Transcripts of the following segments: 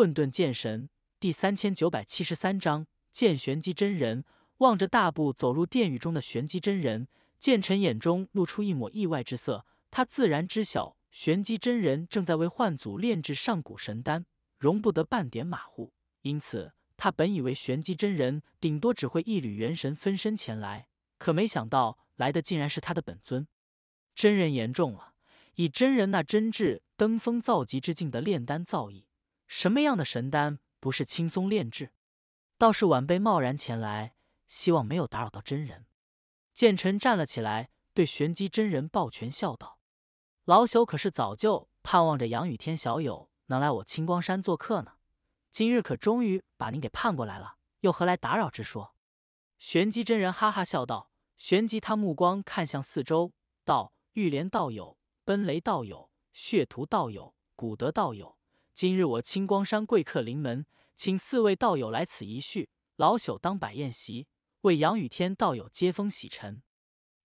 《混沌剑神》第三千九百七十三章：剑玄机真人。望着大步走入殿宇中的玄机真人，剑尘眼中露出一抹意外之色。他自然知晓玄机真人正在为幻祖炼制上古神丹，容不得半点马虎。因此，他本以为玄机真人顶多只会一缕元神分身前来，可没想到来的竟然是他的本尊。真人言重了，以真人那真挚登峰造极之境的炼丹造诣。什么样的神丹不是轻松炼制？倒是晚辈贸然前来，希望没有打扰到真人。剑臣站了起来，对玄机真人抱拳笑道：“老朽可是早就盼望着杨雨天小友能来我青光山做客呢，今日可终于把您给盼过来了，又何来打扰之说？”玄机真人哈哈笑道。玄机他目光看向四周，道：“玉莲道友，奔雷道友，血屠道友，古德道友。”今日我青光山贵客临门，请四位道友来此一叙，老朽当摆宴席，为杨雨天道友接风洗尘。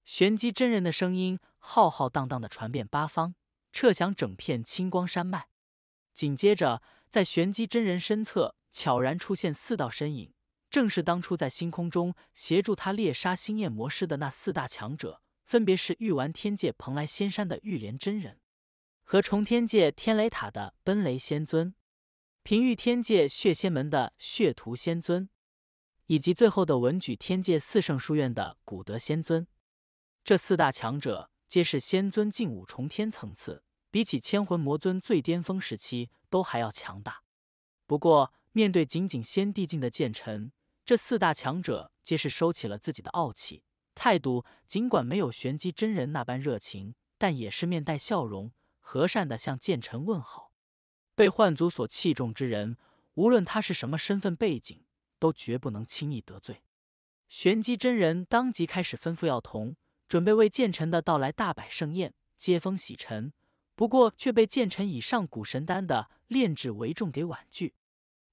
玄机真人的声音浩浩荡荡的传遍八方，彻响整片青光山脉。紧接着，在玄机真人身侧悄然出现四道身影，正是当初在星空中协助他猎杀星焰魔师的那四大强者，分别是玉丸天界蓬莱仙山的玉莲真人。和重天界天雷塔的奔雷仙尊，平玉天界血仙门的血屠仙尊，以及最后的文举天界四圣书院的古德仙尊，这四大强者皆是仙尊境五重天层次，比起千魂魔尊最巅峰时期都还要强大。不过，面对仅仅仙帝境的剑臣，这四大强者皆是收起了自己的傲气，态度尽管没有玄机真人那般热情，但也是面带笑容。和善地向剑臣问好。被幻族所器重之人，无论他是什么身份背景，都绝不能轻易得罪。玄机真人当即开始吩咐药童，准备为剑臣的到来大摆盛宴，接风洗尘。不过却被剑臣以上古神丹的炼制为重给婉拒。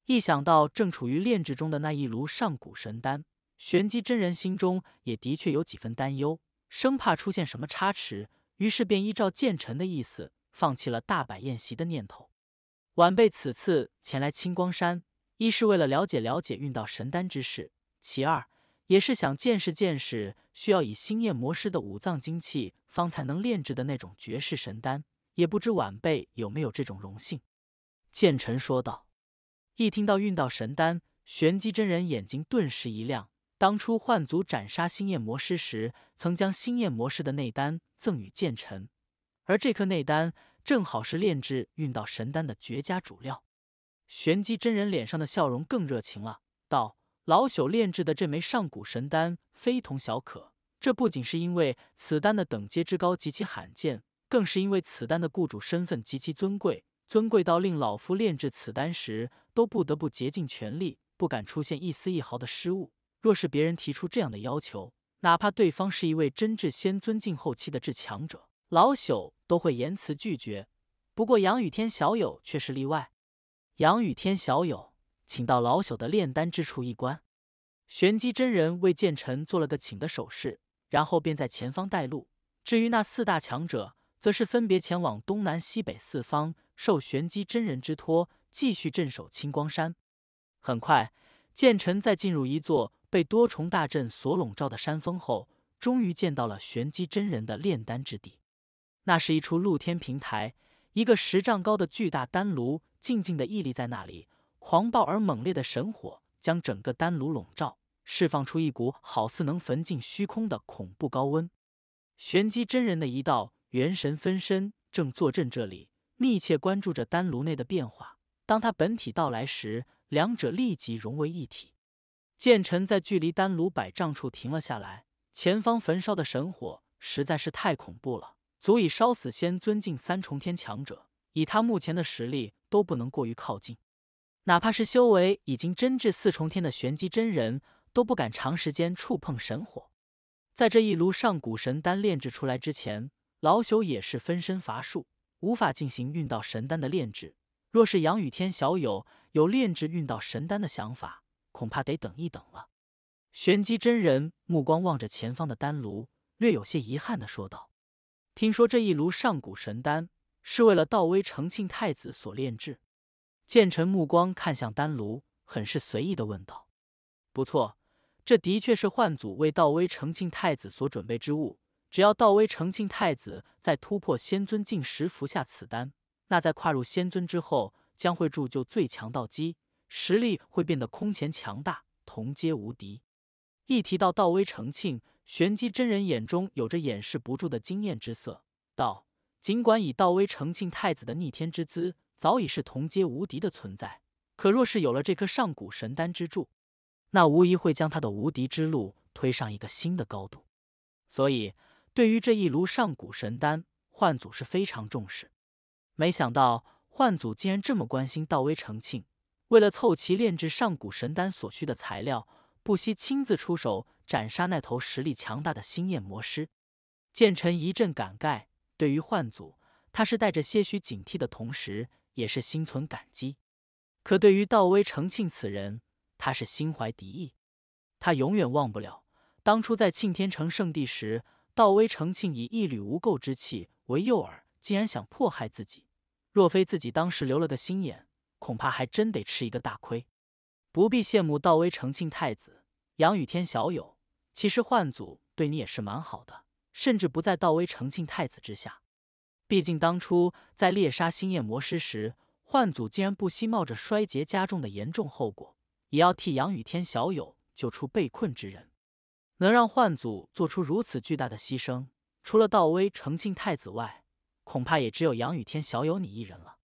一想到正处于炼制中的那一炉上古神丹，玄机真人心中也的确有几分担忧，生怕出现什么差池，于是便依照剑臣的意思。放弃了大摆宴席的念头。晚辈此次前来青光山，一是为了了解了解运到神丹之事，其二也是想见识见识需要以星焰魔师的五脏精气方才能炼制的那种绝世神丹。也不知晚辈有没有这种荣幸？剑臣说道。一听到运到神丹，玄机真人眼睛顿时一亮。当初幻族斩杀星焰魔师时，曾将星焰魔师的内丹赠与剑臣。而这颗内丹正好是炼制运到神丹的绝佳主料。玄机真人脸上的笑容更热情了，道：“老朽炼制的这枚上古神丹非同小可。这不仅是因为此丹的等阶之高极其罕见，更是因为此丹的雇主身份极其尊贵，尊贵到令老夫炼制此丹时都不得不竭尽全力，不敢出现一丝一毫的失误。若是别人提出这样的要求，哪怕对方是一位真至仙尊境后期的至强者。”老朽都会言辞拒绝，不过杨雨天小友却是例外。杨雨天小友，请到老朽的炼丹之处一观。玄机真人为剑臣做了个请的手势，然后便在前方带路。至于那四大强者，则是分别前往东南西北四方，受玄机真人之托，继续镇守青光山。很快，剑臣在进入一座被多重大阵所笼罩的山峰后，终于见到了玄机真人的炼丹之地。那是一处露天平台，一个十丈高的巨大丹炉静静地屹立在那里。狂暴而猛烈的神火将整个丹炉笼罩，释放出一股好似能焚尽虚空的恐怖高温。玄机真人的一道元神分身正坐镇这里，密切关注着丹炉内的变化。当他本体到来时，两者立即融为一体。剑尘在距离丹炉百丈处停了下来，前方焚烧的神火实在是太恐怖了。足以烧死仙尊境三重天强者，以他目前的实力都不能过于靠近，哪怕是修为已经真至四重天的玄机真人都不敢长时间触碰神火。在这一炉上古神丹炼制出来之前，老朽也是分身乏术，无法进行运到神丹的炼制。若是杨雨天小友有炼制运到神丹的想法，恐怕得等一等了。玄机真人目光望着前方的丹炉，略有些遗憾地说道。听说这一炉上古神丹是为了道威成庆太子所炼制。剑臣目光看向丹炉，很是随意的问道：“不错，这的确是幻祖为道威成庆太子所准备之物。只要道威成庆太子在突破仙尊境时服下此丹，那在跨入仙尊之后，将会铸就最强道基，实力会变得空前强大，同阶无敌。”一提到道威成庆，玄机真人眼中有着掩饰不住的惊艳之色，道：“尽管以道威成庆太子的逆天之姿，早已是同阶无敌的存在，可若是有了这颗上古神丹之助，那无疑会将他的无敌之路推上一个新的高度。所以，对于这一炉上古神丹，幻祖是非常重视。没想到幻祖竟然这么关心道威成庆，为了凑齐炼制上古神丹所需的材料，不惜亲自出手。”斩杀那头实力强大的星焰魔师。剑臣一阵感慨。对于幻祖，他是带着些许警惕的同时，也是心存感激；可对于道威成庆此人，他是心怀敌意。他永远忘不了当初在庆天城圣地时，道威成庆以一缕无垢之气为诱饵，竟然想迫害自己。若非自己当时留了个心眼，恐怕还真得吃一个大亏。不必羡慕道威成庆太子杨雨天小友。其实幻祖对你也是蛮好的，甚至不在道威成庆太子之下。毕竟当初在猎杀星夜魔师时，幻祖竟然不惜冒着衰竭加重的严重后果，也要替杨雨天小友救出被困之人。能让幻祖做出如此巨大的牺牲，除了道威成庆太子外，恐怕也只有杨雨天小友你一人了。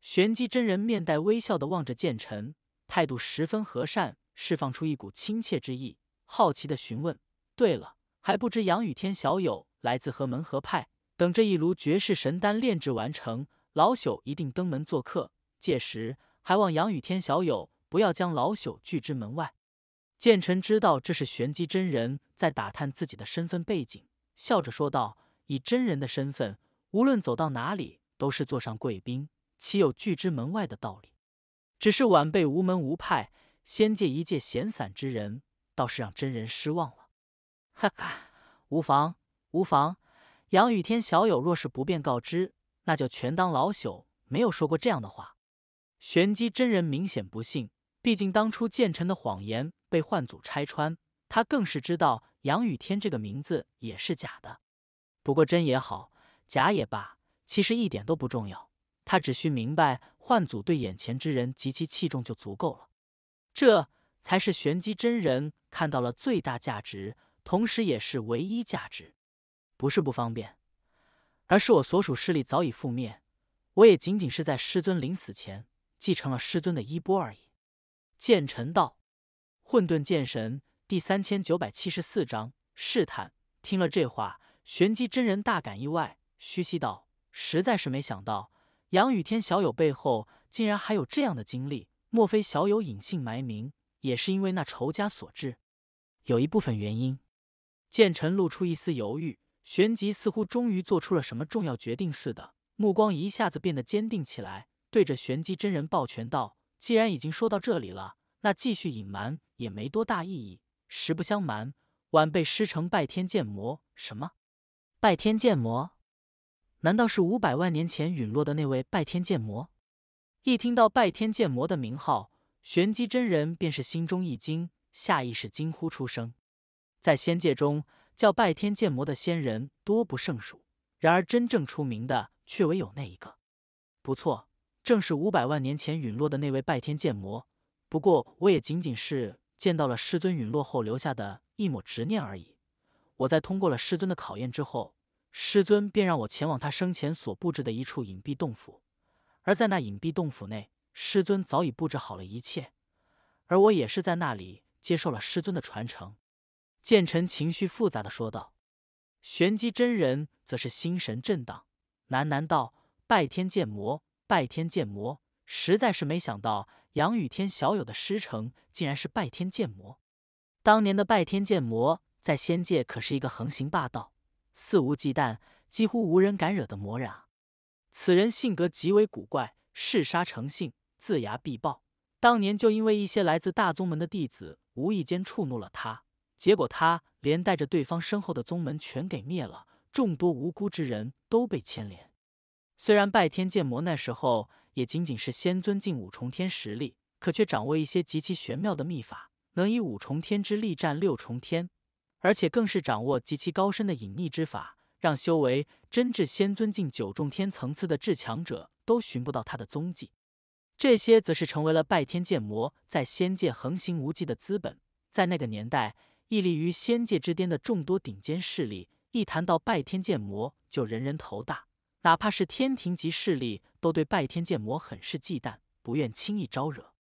玄机真人面带微笑的望着剑尘，态度十分和善，释放出一股亲切之意。好奇的询问：“对了，还不知杨雨天小友来自何门何派？等这一炉绝世神丹炼制完成，老朽一定登门做客。届时还望杨雨天小友不要将老朽拒之门外。”剑臣知道这是玄机真人在打探自己的身份背景，笑着说道：“以真人的身份，无论走到哪里都是坐上贵宾，岂有拒之门外的道理？只是晚辈无门无派，先借一介闲散之人。”倒是让真人失望了，哈哈，无妨无妨。杨雨天小友若是不便告知，那就全当老朽没有说过这样的话。玄机真人明显不信，毕竟当初剑臣的谎言被幻祖拆穿，他更是知道杨雨天这个名字也是假的。不过真也好，假也罢，其实一点都不重要。他只需明白幻祖对眼前之人极其器重就足够了。这。才是玄机真人看到了最大价值，同时也是唯一价值。不是不方便，而是我所属势力早已覆灭，我也仅仅是在师尊临死前继承了师尊的衣钵而已。剑尘道：“混沌剑神第三千九百七十四章试探。”听了这话，玄机真人大感意外，嘘息道：“实在是没想到，杨雨天小友背后竟然还有这样的经历，莫非小友隐姓埋名？”也是因为那仇家所致，有一部分原因。剑臣露出一丝犹豫，旋即似乎终于做出了什么重要决定似的，目光一下子变得坚定起来，对着玄机真人抱拳道：“既然已经说到这里了，那继续隐瞒也没多大意义。实不相瞒，晚辈师承拜天剑魔。”什么？拜天剑魔？难道是五百万年前陨落的那位拜天剑魔？一听到拜天剑魔的名号。玄机真人便是心中一惊，下意识惊呼出声。在仙界中，叫拜天剑魔的仙人多不胜数，然而真正出名的却唯有那一个。不错，正是五百万年前陨落的那位拜天剑魔。不过，我也仅仅是见到了师尊陨落后留下的一抹执念而已。我在通过了师尊的考验之后，师尊便让我前往他生前所布置的一处隐蔽洞府，而在那隐蔽洞府内。师尊早已布置好了一切，而我也是在那里接受了师尊的传承。剑臣情绪复杂的说道：“玄机真人则是心神震荡，喃喃道：‘拜天剑魔，拜天剑魔！’实在是没想到杨雨天小友的师承竟然是拜天剑魔。当年的拜天剑魔在仙界可是一个横行霸道、肆无忌惮、几乎无人敢惹的魔人啊！此人性格极为古怪，嗜杀成性。”眦牙必报。当年就因为一些来自大宗门的弟子无意间触怒了他，结果他连带着对方身后的宗门全给灭了，众多无辜之人都被牵连。虽然拜天剑魔那时候也仅仅是仙尊境五重天实力，可却掌握一些极其玄妙的秘法，能以五重天之力战六重天，而且更是掌握极其高深的隐秘之法，让修为真至仙尊境九重天层次的至强者都寻不到他的踪迹。这些则是成为了拜天剑魔在仙界横行无忌的资本。在那个年代，屹立于仙界之巅的众多顶尖势力，一谈到拜天剑魔，就人人头大。哪怕是天庭级势力，都对拜天剑魔很是忌惮，不愿轻易招惹。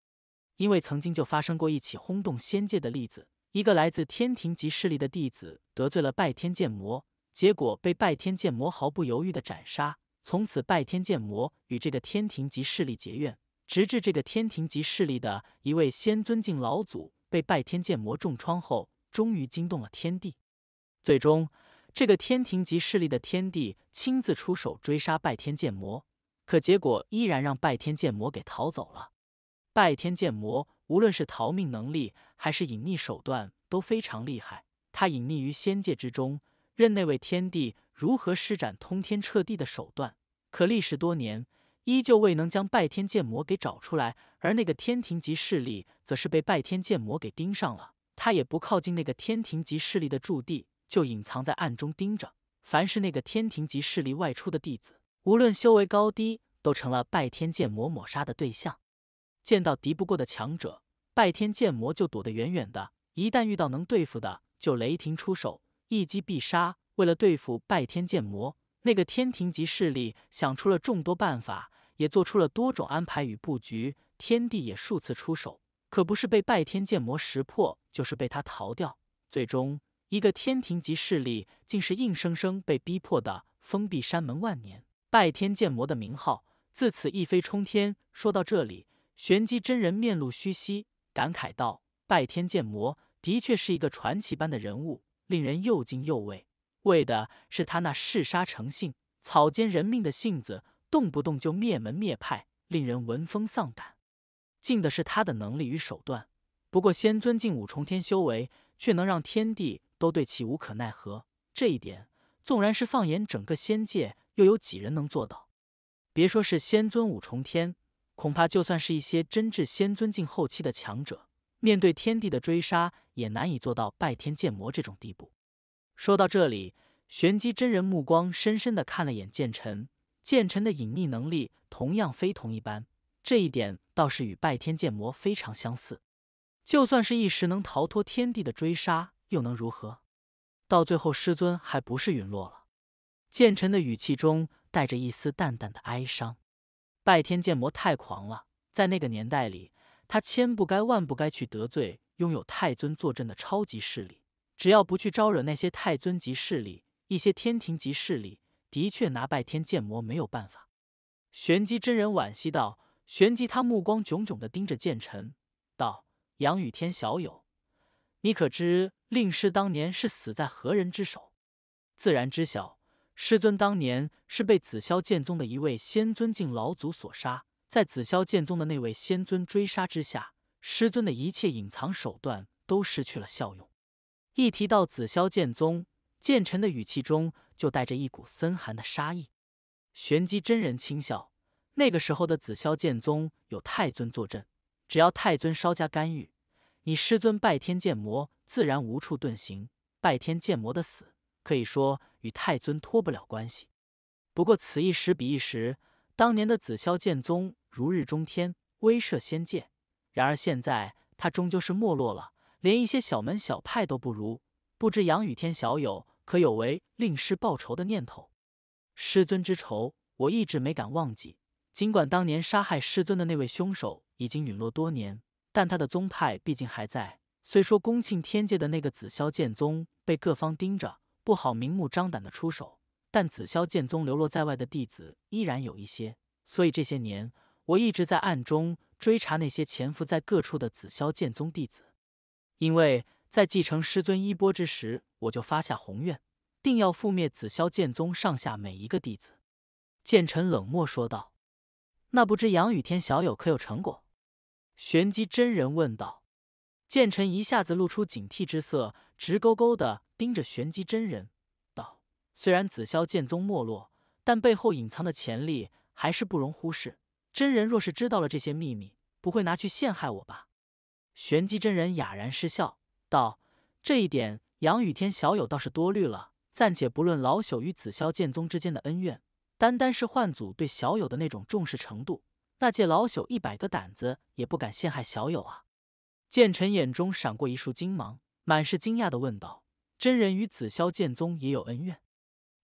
因为曾经就发生过一起轰动仙界的例子：一个来自天庭级势力的弟子得罪了拜天剑魔，结果被拜天剑魔毫不犹豫的斩杀。从此，拜天剑魔与这个天庭级势力结怨。直至这个天庭级势力的一位仙尊境老祖被拜天剑魔重创后，终于惊动了天帝。最终，这个天庭级势力的天帝亲自出手追杀拜天剑魔，可结果依然让拜天剑魔给逃走了。拜天剑魔无论是逃命能力还是隐匿手段都非常厉害，他隐匿于仙界之中，任那位天帝如何施展通天彻地的手段，可历时多年。依旧未能将拜天剑魔给找出来，而那个天庭级势力则是被拜天剑魔给盯上了。他也不靠近那个天庭级势力的驻地，就隐藏在暗中盯着。凡是那个天庭级势力外出的弟子，无论修为高低，都成了拜天剑魔抹杀的对象。见到敌不过的强者，拜天剑魔就躲得远远的；一旦遇到能对付的，就雷霆出手，一击必杀。为了对付拜天剑魔，那个天庭级势力想出了众多办法。也做出了多种安排与布局，天帝也数次出手，可不是被拜天剑魔识破，就是被他逃掉。最终，一个天庭级势力竟是硬生生被逼迫的封闭山门万年。拜天剑魔的名号自此一飞冲天。说到这里，玄机真人面露虚嘘，感慨道：“拜天剑魔的确是一个传奇般的人物，令人又惊又畏。为的是他那嗜杀成性、草菅人命的性子。”动不动就灭门灭派，令人闻风丧胆。敬的是他的能力与手段，不过仙尊敬五重天修为，却能让天帝都对其无可奈何。这一点，纵然是放眼整个仙界，又有几人能做到？别说是仙尊五重天，恐怕就算是一些真至仙尊境后期的强者，面对天帝的追杀，也难以做到拜天剑魔这种地步。说到这里，玄机真人目光深深的看了眼剑尘。剑臣的隐匿能力同样非同一般，这一点倒是与拜天剑魔非常相似。就算是一时能逃脱天地的追杀，又能如何？到最后，师尊还不是陨落了。剑臣的语气中带着一丝淡淡的哀伤。拜天剑魔太狂了，在那个年代里，他千不该万不该去得罪拥有太尊坐镇的超级势力。只要不去招惹那些太尊级势力，一些天庭级势力。的确拿拜天剑魔没有办法，玄机真人惋惜道。玄机，他目光炯炯的盯着剑尘，道：“杨雨天小友，你可知令师当年是死在何人之手？”“自然知晓，师尊当年是被紫霄剑宗的一位仙尊境老祖所杀。在紫霄剑宗的那位仙尊追杀之下，师尊的一切隐藏手段都失去了效用。”一提到紫霄剑宗，剑臣的语气中。就带着一股森寒的杀意。玄机真人轻笑：“那个时候的紫霄剑宗有太尊坐镇，只要太尊稍加干预，你师尊拜天剑魔自然无处遁形。拜天剑魔的死，可以说与太尊脱不了关系。不过此一时彼一时，当年的紫霄剑宗如日中天，威慑仙界；然而现在，他终究是没落了，连一些小门小派都不如。不知杨雨天小友。”可有为令师报仇的念头？师尊之仇，我一直没敢忘记。尽管当年杀害师尊的那位凶手已经陨落多年，但他的宗派毕竟还在。虽说恭庆天界的那个紫霄剑宗被各方盯着，不好明目张胆的出手，但紫霄剑宗流落在外的弟子依然有一些。所以这些年，我一直在暗中追查那些潜伏在各处的紫霄剑宗弟子，因为。在继承师尊衣钵之时，我就发下宏愿，定要覆灭紫霄剑宗上下每一个弟子。剑尘冷漠说道：“那不知杨雨天小友可有成果？”玄机真人问道。剑臣一下子露出警惕之色，直勾勾的盯着玄机真人，道：“虽然紫霄剑宗没落，但背后隐藏的潜力还是不容忽视。真人若是知道了这些秘密，不会拿去陷害我吧？”玄机真人哑然失笑。道：“这一点，杨雨天小友倒是多虑了。暂且不论老朽与紫霄剑宗之间的恩怨，单单是幻祖对小友的那种重视程度，那借老朽一百个胆子也不敢陷害小友啊！”剑臣眼中闪过一束金芒，满是惊讶的问道：“真人与紫霄剑宗也有恩怨？”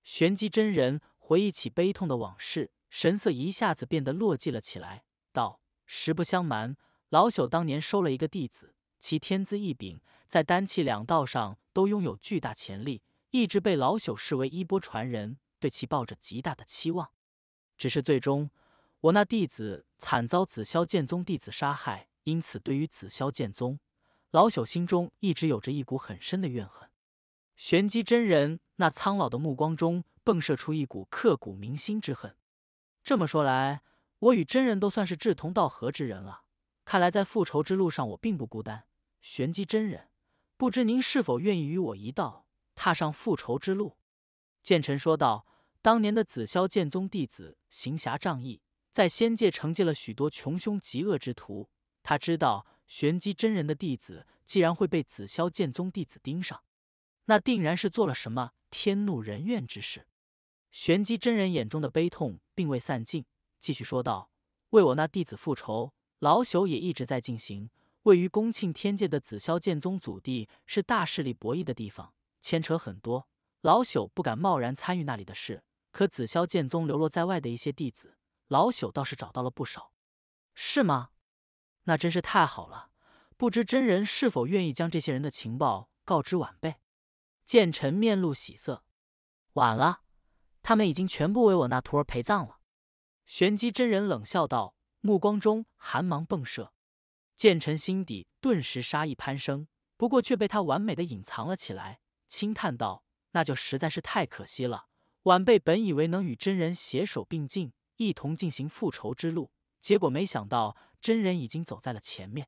玄机真人回忆起悲痛的往事，神色一下子变得落寂了起来，道：“实不相瞒，老朽当年收了一个弟子。”其天资异禀，在丹气两道上都拥有巨大潜力，一直被老朽视为衣钵传人，对其抱着极大的期望。只是最终，我那弟子惨遭紫霄剑宗弟子杀害，因此对于紫霄剑宗，老朽心中一直有着一股很深的怨恨。玄机真人那苍老的目光中迸射出一股刻骨铭心之恨。这么说来，我与真人都算是志同道合之人了。看来，在复仇之路上，我并不孤单。玄机真人，不知您是否愿意与我一道踏上复仇之路？”剑臣说道。当年的紫霄剑宗弟子行侠仗义，在仙界惩戒了许多穷凶极恶之徒。他知道，玄机真人的弟子既然会被紫霄剑宗弟子盯上，那定然是做了什么天怒人怨之事。玄机真人眼中的悲痛并未散尽，继续说道：“为我那弟子复仇。”老朽也一直在进行。位于恭庆天界的紫霄剑宗祖地是大势力博弈的地方，牵扯很多，老朽不敢贸然参与那里的事。可紫霄剑宗流落在外的一些弟子，老朽倒是找到了不少。是吗？那真是太好了！不知真人是否愿意将这些人的情报告知晚辈？剑臣面露喜色。晚了，他们已经全部为我那徒儿陪葬了。玄机真人冷笑道。目光中寒芒迸射，剑臣心底顿时杀意攀升，不过却被他完美的隐藏了起来，轻叹道：“那就实在是太可惜了。晚辈本以为能与真人携手并进，一同进行复仇之路，结果没想到真人已经走在了前面。”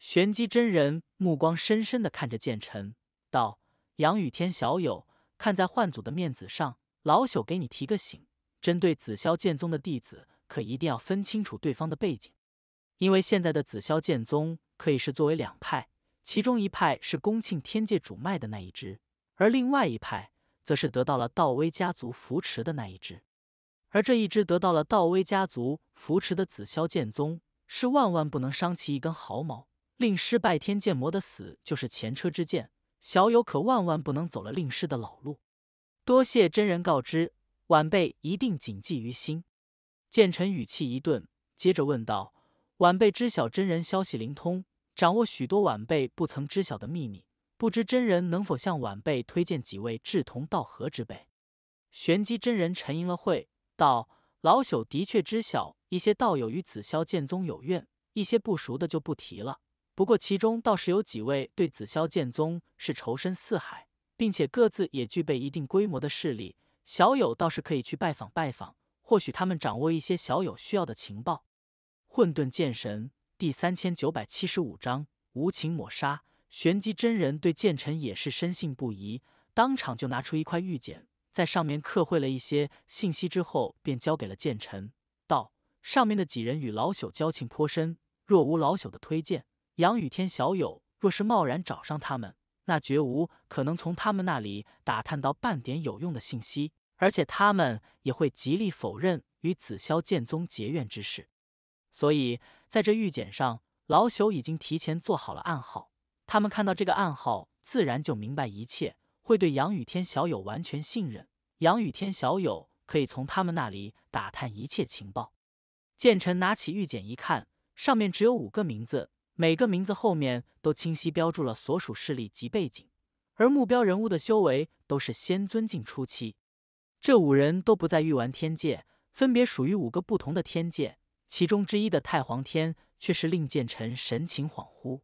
玄机真人目光深深的看着剑臣，道：“杨雨天小友，看在幻祖的面子上，老朽给你提个醒，针对紫霄剑宗的弟子。”可一定要分清楚对方的背景，因为现在的紫霄剑宗可以是作为两派，其中一派是恭庆天界主脉的那一支，而另外一派则是得到了道威家族扶持的那一支。而这一支得到了道威家族扶持的紫霄剑宗，是万万不能伤其一根毫毛。令师拜天剑魔的死就是前车之鉴，小友可万万不能走了令师的老路。多谢真人告知，晚辈一定谨记于心。剑臣语气一顿，接着问道：“晚辈知晓真人消息灵通，掌握许多晚辈不曾知晓的秘密。不知真人能否向晚辈推荐几位志同道合之辈？”玄机真人沉吟了会，道：“老朽的确知晓一些道友与子霄剑宗有怨，一些不熟的就不提了。不过其中倒是有几位对子霄剑宗是仇深似海，并且各自也具备一定规模的势力。小友倒是可以去拜访拜访。”或许他们掌握一些小友需要的情报。混沌剑神第三千九百七十五章无情抹杀。玄机真人对剑臣也是深信不疑，当场就拿出一块玉简，在上面刻绘了一些信息之后，便交给了剑臣，道：“上面的几人与老朽交情颇深，若无老朽的推荐，杨雨天小友若是贸然找上他们，那绝无可能从他们那里打探到半点有用的信息。”而且他们也会极力否认与紫霄剑宗结怨之事，所以在这玉简上，老朽已经提前做好了暗号。他们看到这个暗号，自然就明白一切，会对杨雨天小友完全信任。杨雨天小友可以从他们那里打探一切情报。剑臣拿起玉简一看，上面只有五个名字，每个名字后面都清晰标注了所属势力及背景，而目标人物的修为都是仙尊境初期。这五人都不在玉丸天界，分别属于五个不同的天界。其中之一的太皇天，却是令剑臣神情恍惚。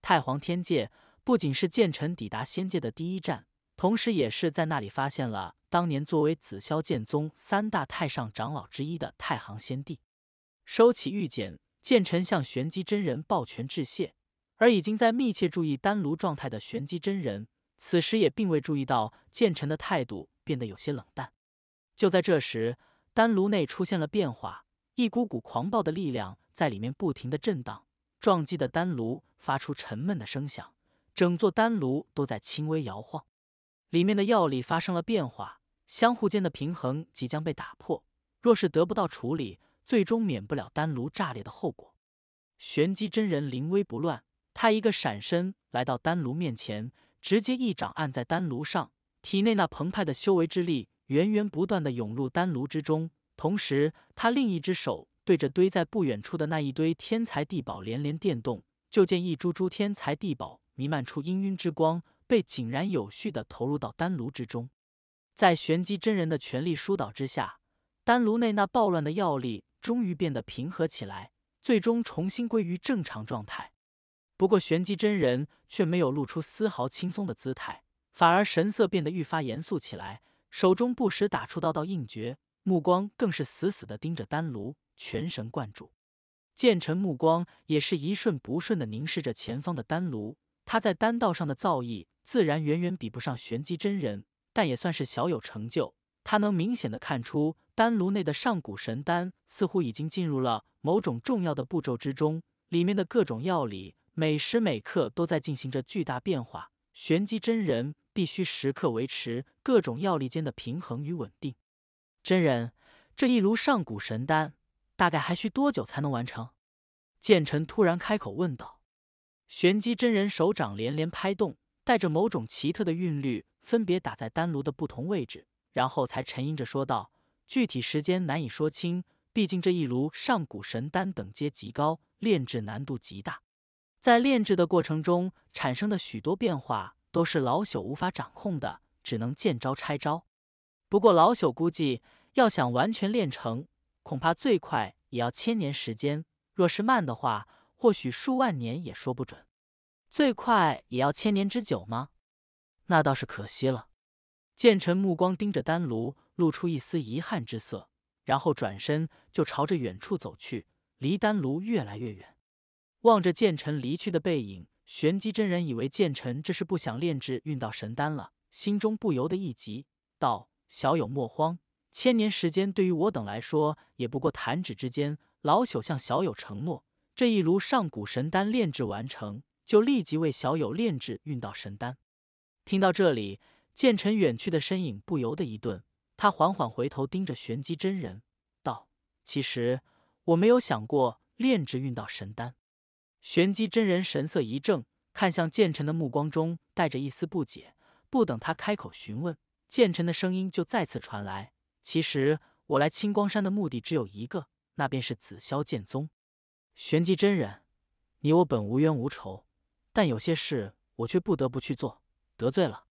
太皇天界不仅是剑臣抵达仙界的第一站，同时也是在那里发现了当年作为紫霄剑宗三大太上长老之一的太行仙帝。收起玉简，剑臣向玄机真人抱拳致谢。而已经在密切注意丹炉状态的玄机真人，此时也并未注意到剑臣的态度。变得有些冷淡。就在这时，丹炉内出现了变化，一股股狂暴的力量在里面不停的震荡，撞击的丹炉发出沉闷的声响，整座丹炉都在轻微摇晃。里面的药力发生了变化，相互间的平衡即将被打破，若是得不到处理，最终免不了丹炉炸裂的后果。玄机真人临危不乱，他一个闪身来到丹炉面前，直接一掌按在丹炉上。体内那澎湃的修为之力源源不断的涌入丹炉之中，同时他另一只手对着堆在不远处的那一堆天才地宝连连电动，就见一株株天才地宝弥漫出氤氲之光，被井然有序的投入到丹炉之中。在玄机真人的全力疏导之下，丹炉内那暴乱的药力终于变得平和起来，最终重新归于正常状态。不过玄机真人却没有露出丝毫轻松的姿态。反而神色变得愈发严肃起来，手中不时打出道道印诀，目光更是死死地盯着丹炉，全神贯注。剑尘目光也是一瞬不瞬地凝视着前方的丹炉。他在丹道上的造诣自然远远比不上玄机真人，但也算是小有成就。他能明显地看出，丹炉内的上古神丹似乎已经进入了某种重要的步骤之中，里面的各种药理每时每刻都在进行着巨大变化。玄机真人。必须时刻维持各种药力间的平衡与稳定。真人，这一炉上古神丹大概还需多久才能完成？剑臣突然开口问道。玄机真人手掌连连拍动，带着某种奇特的韵律，分别打在丹炉的不同位置，然后才沉吟着说道：“具体时间难以说清，毕竟这一炉上古神丹等阶极高，炼制难度极大，在炼制的过程中产生的许多变化。”都是老朽无法掌控的，只能见招拆招。不过老朽估计，要想完全练成，恐怕最快也要千年时间；若是慢的话，或许数万年也说不准。最快也要千年之久吗？那倒是可惜了。剑臣目光盯着丹炉，露出一丝遗憾之色，然后转身就朝着远处走去，离丹炉越来越远。望着剑臣离去的背影。玄机真人以为剑臣这是不想炼制运道神丹了，心中不由得一急，道：“小友莫慌，千年时间对于我等来说也不过弹指之间。老朽向小友承诺，这一炉上古神丹炼制完成，就立即为小友炼制运道神丹。”听到这里，剑臣远去的身影不由得一顿，他缓缓回头盯着玄机真人，道：“其实我没有想过炼制运道神丹。”玄机真人神色一怔，看向剑尘的目光中带着一丝不解。不等他开口询问，剑尘的声音就再次传来：“其实我来青光山的目的只有一个，那便是紫霄剑宗。玄机真人，你我本无冤无仇，但有些事我却不得不去做，得罪了。”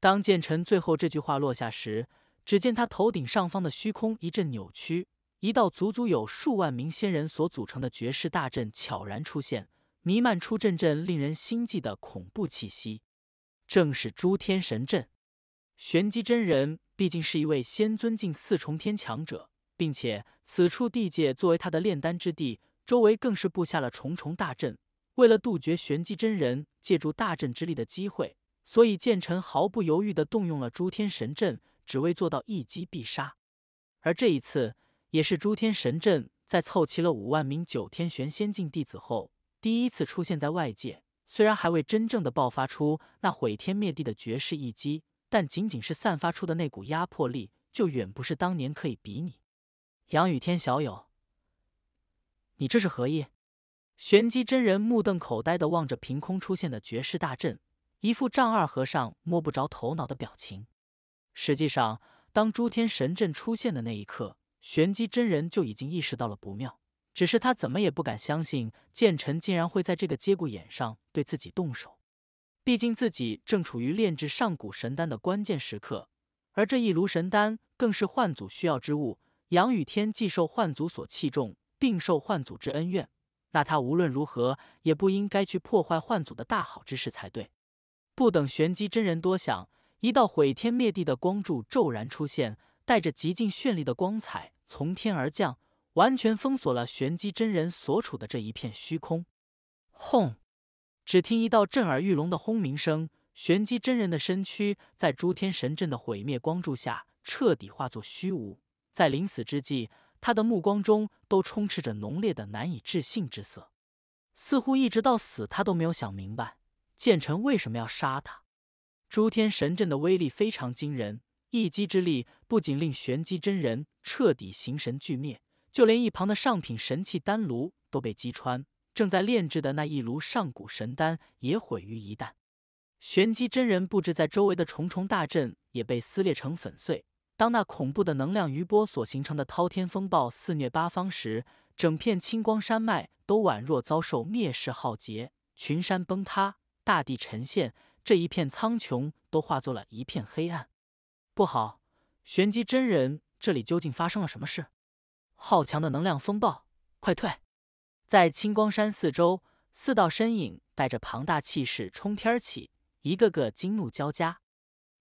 当剑尘最后这句话落下时，只见他头顶上方的虚空一阵扭曲。一道足足有数万名仙人所组成的绝世大阵悄然出现，弥漫出阵阵令人心悸的恐怖气息，正是诸天神阵。玄机真人毕竟是一位仙尊境四重天强者，并且此处地界作为他的炼丹之地，周围更是布下了重重大阵。为了杜绝玄机真人借助大阵之力的机会，所以剑臣毫不犹豫地动用了诸天神阵，只为做到一击必杀。而这一次。也是诸天神阵在凑齐了五万名九天玄仙境弟子后，第一次出现在外界。虽然还未真正的爆发出那毁天灭地的绝世一击，但仅仅是散发出的那股压迫力，就远不是当年可以比拟。杨雨天小友，你这是何意？玄机真人目瞪口呆的望着凭空出现的绝世大阵，一副丈二和尚摸不着头脑的表情。实际上，当诸天神阵出现的那一刻。玄机真人就已经意识到了不妙，只是他怎么也不敢相信剑尘竟然会在这个节骨眼上对自己动手。毕竟自己正处于炼制上古神丹的关键时刻，而这一炉神丹更是幻祖需要之物。杨雨天既受幻祖所器重，并受幻祖之恩怨，那他无论如何也不应该去破坏幻祖的大好之事才对。不等玄机真人多想，一道毁天灭地的光柱骤然出现，带着极尽绚丽的光彩。从天而降，完全封锁了玄机真人所处的这一片虚空。轰！只听一道震耳欲聋的轰鸣声，玄机真人的身躯在诸天神阵的毁灭光柱下彻底化作虚无。在临死之际，他的目光中都充斥着浓烈的难以置信之色，似乎一直到死，他都没有想明白剑臣为什么要杀他。诸天神阵的威力非常惊人。一击之力不仅令玄机真人彻底形神俱灭，就连一旁的上品神器丹炉都被击穿，正在炼制的那一炉上古神丹也毁于一旦。玄机真人布置在周围的重重大阵也被撕裂成粉碎。当那恐怖的能量余波所形成的滔天风暴肆虐八方时，整片青光山脉都宛若遭受灭世浩劫，群山崩塌，大地沉陷，这一片苍穹都化作了一片黑暗。不好！玄机真人，这里究竟发生了什么事？好强的能量风暴！快退！在青光山四周，四道身影带着庞大气势冲天起，一个个惊怒交加，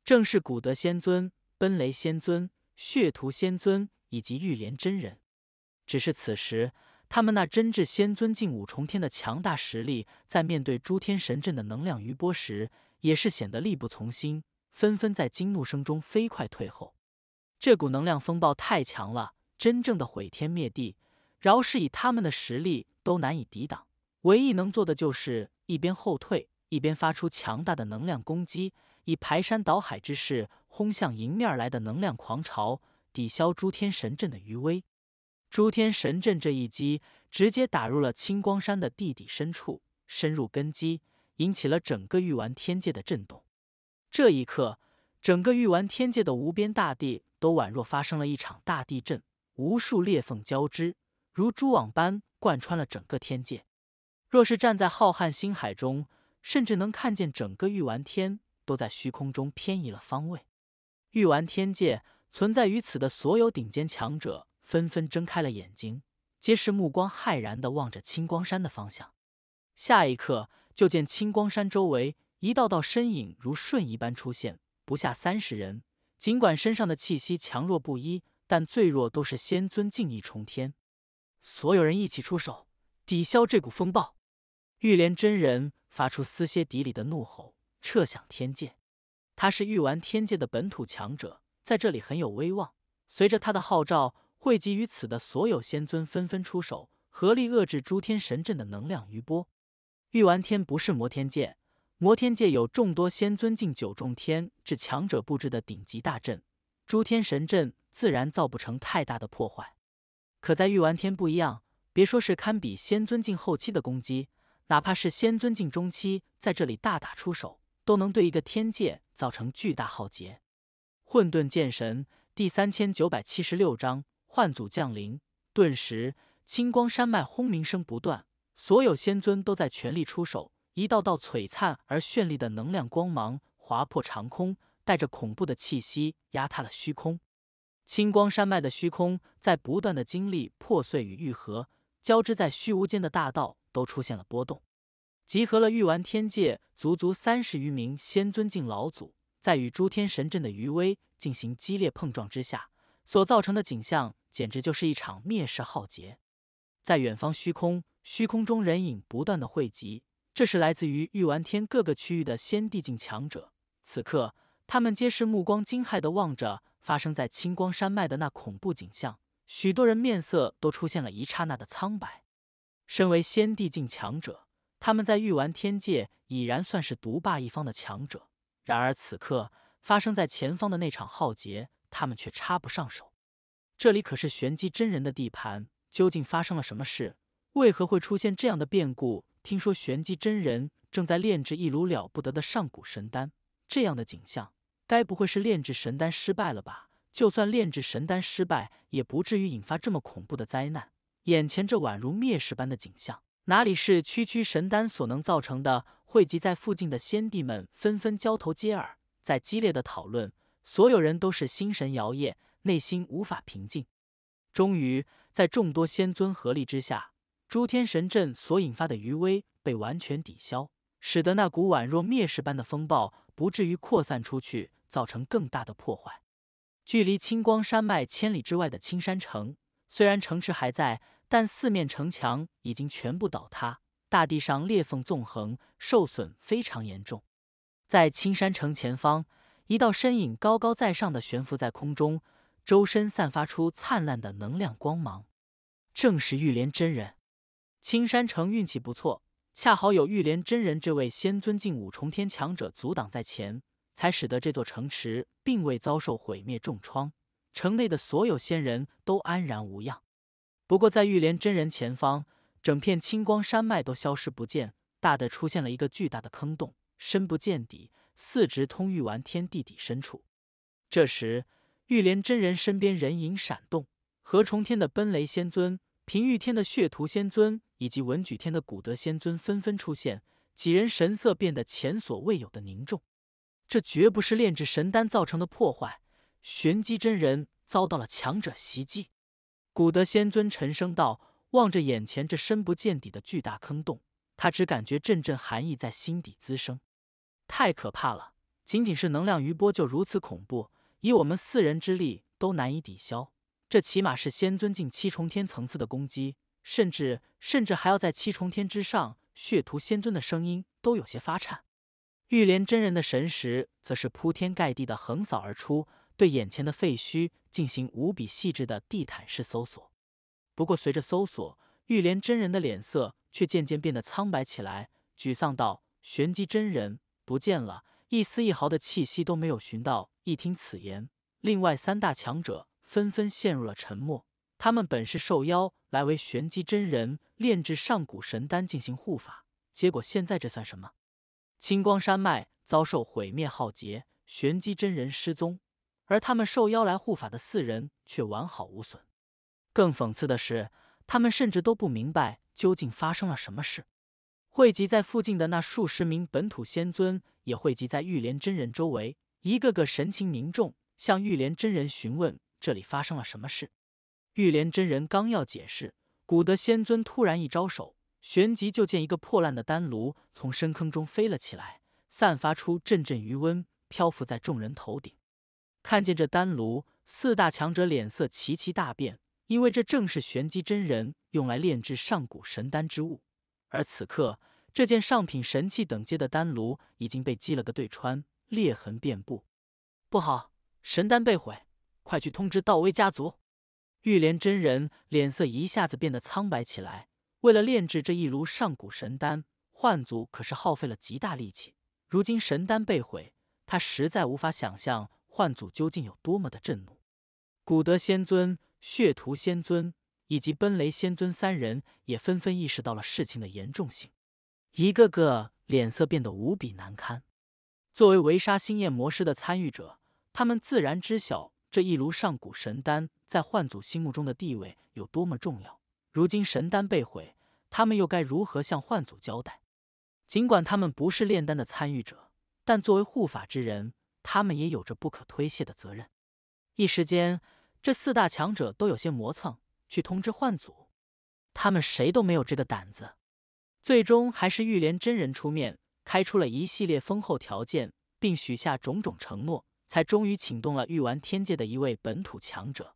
正是古德仙尊、奔雷仙尊、血屠仙尊以及玉莲真人。只是此时，他们那真至仙尊境五重天的强大实力，在面对诸天神阵的能量余波时，也是显得力不从心。纷纷在惊怒声中飞快退后，这股能量风暴太强了，真正的毁天灭地，饶是以他们的实力都难以抵挡。唯一能做的就是一边后退，一边发出强大的能量攻击，以排山倒海之势轰向迎面来的能量狂潮，抵消诸天神阵的余威。诸天神阵这一击直接打入了青光山的地底深处，深入根基，引起了整个玉丸天界的震动。这一刻，整个玉丸天界的无边大地都宛若发生了一场大地震，无数裂缝交织，如蛛网般贯穿了整个天界。若是站在浩瀚星海中，甚至能看见整个玉丸天都在虚空中偏移了方位。玉丸天界存在于此的所有顶尖强者纷纷睁开了眼睛，皆是目光骇然的望着青光山的方向。下一刻，就见青光山周围。一道道身影如瞬移般出现，不下三十人。尽管身上的气息强弱不一，但最弱都是仙尊境一重天。所有人一起出手，抵消这股风暴。玉莲真人发出撕歇底里的怒吼，彻响天界。他是玉完天界的本土强者，在这里很有威望。随着他的号召，汇集于此的所有仙尊纷纷出手，合力遏制诸天神阵的能量余波。玉完天不是魔天界。魔天界有众多仙尊境九重天至强者布置的顶级大阵，诸天神阵自然造不成太大的破坏。可在玉丸天不一样，别说是堪比仙尊境后期的攻击，哪怕是仙尊境中期在这里大打出手，都能对一个天界造成巨大浩劫。混沌剑神第三千九百七十六章幻祖降临。顿时，青光山脉轰鸣声不断，所有仙尊都在全力出手。一道道璀璨而绚丽的能量光芒划破长空，带着恐怖的气息压塌了虚空。青光山脉的虚空在不断的经历破碎与愈合，交织在虚无间的大道都出现了波动。集合了玉丸天界足足三十余名仙尊境老祖，在与诸天神阵的余威进行激烈碰撞之下，所造成的景象简直就是一场灭世浩劫。在远方虚空虚空中，人影不断的汇集。这是来自于玉丸天各个区域的先帝境强者，此刻他们皆是目光惊骇的望着发生在青光山脉的那恐怖景象，许多人面色都出现了一刹那的苍白。身为先帝境强者，他们在玉丸天界已然算是独霸一方的强者，然而此刻发生在前方的那场浩劫，他们却插不上手。这里可是玄机真人的地盘，究竟发生了什么事？为何会出现这样的变故？听说玄机真人正在炼制一炉了不得的上古神丹，这样的景象，该不会是炼制神丹失败了吧？就算炼制神丹失败，也不至于引发这么恐怖的灾难。眼前这宛如灭世般的景象，哪里是区区神丹所能造成的？汇集在附近的仙帝们纷纷交头接耳，在激烈的讨论，所有人都是心神摇曳，内心无法平静。终于，在众多仙尊合力之下。诸天神阵所引发的余威被完全抵消，使得那股宛若灭世般的风暴不至于扩散出去，造成更大的破坏。距离青光山脉千里之外的青山城，虽然城池还在，但四面城墙已经全部倒塌，大地上裂缝纵横，受损非常严重。在青山城前方，一道身影高高在上的悬浮在空中，周身散发出灿烂的能量光芒，正是玉莲真人。青山城运气不错，恰好有玉莲真人这位仙尊境五重天强者阻挡在前，才使得这座城池并未遭受毁灭重创，城内的所有仙人都安然无恙。不过，在玉莲真人前方，整片青光山脉都消失不见，大的出现了一个巨大的坑洞，深不见底，四直通玉丸天地底深处。这时，玉莲真人身边人影闪动，何重天的奔雷仙尊，平玉天的血屠仙尊。以及文举天的古德仙尊纷纷出现，几人神色变得前所未有的凝重。这绝不是炼制神丹造成的破坏，玄机真人遭到了强者袭击。古德仙尊沉声道，望着眼前这深不见底的巨大坑洞，他只感觉阵阵寒意在心底滋生。太可怕了！仅仅是能量余波就如此恐怖，以我们四人之力都难以抵消。这起码是仙尊境七重天层次的攻击。甚至甚至还要在七重天之上，血屠仙尊的声音都有些发颤。玉莲真人的神识则是铺天盖地的横扫而出，对眼前的废墟进行无比细致的地毯式搜索。不过，随着搜索，玉莲真人的脸色却渐渐变得苍白起来，沮丧道：“玄机真人不见了，一丝一毫的气息都没有寻到。”一听此言，另外三大强者纷纷陷入了沉默。他们本是受邀来为玄机真人炼制上古神丹进行护法，结果现在这算什么？青光山脉遭受毁灭浩劫，玄机真人失踪，而他们受邀来护法的四人却完好无损。更讽刺的是，他们甚至都不明白究竟发生了什么事。汇集在附近的那数十名本土仙尊也汇集在玉莲真人周围，一个个神情凝重，向玉莲真人询问这里发生了什么事。玉莲真人刚要解释，古德仙尊突然一招手，旋即就见一个破烂的丹炉从深坑中飞了起来，散发出阵阵余温，漂浮在众人头顶。看见这丹炉，四大强者脸色齐齐大变，因为这正是玄机真人用来炼制上古神丹之物。而此刻，这件上品神器等阶的丹炉已经被击了个对穿，裂痕遍布。不好，神丹被毁，快去通知道威家族！玉莲真人脸色一下子变得苍白起来。为了炼制这一炉上古神丹，幻祖可是耗费了极大力气。如今神丹被毁，他实在无法想象幻祖究竟有多么的震怒。古德仙尊、血屠仙尊以及奔雷仙尊三人也纷纷意识到了事情的严重性，一个个脸色变得无比难堪。作为围杀星焰魔师的参与者，他们自然知晓。这一炉上古神丹在幻祖心目中的地位有多么重要？如今神丹被毁，他们又该如何向幻祖交代？尽管他们不是炼丹的参与者，但作为护法之人，他们也有着不可推卸的责任。一时间，这四大强者都有些磨蹭，去通知幻祖，他们谁都没有这个胆子。最终，还是玉莲真人出面，开出了一系列丰厚条件，并许下种种承诺。才终于请动了玉丸天界的一位本土强者，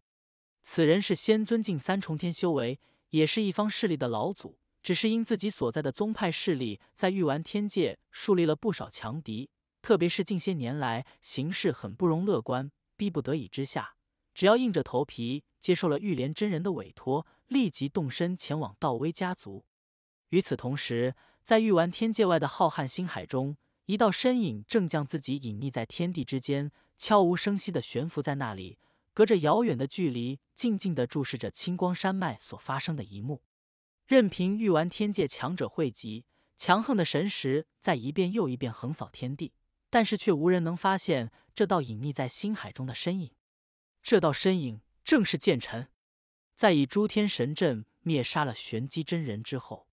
此人是仙尊境三重天修为，也是一方势力的老祖。只是因自己所在的宗派势力在玉丸天界树立了不少强敌，特别是近些年来形势很不容乐观，逼不得已之下，只要硬着头皮接受了玉莲真人的委托，立即动身前往道威家族。与此同时，在玉丸天界外的浩瀚星海中。一道身影正将自己隐匿在天地之间，悄无声息地悬浮在那里，隔着遥远的距离，静静地注视着青光山脉所发生的一幕。任凭玉丸天界强者汇集，强横的神识在一遍又一遍横扫天地，但是却无人能发现这道隐匿在星海中的身影。这道身影正是剑尘，在以诸天神阵灭杀了玄机真人之后，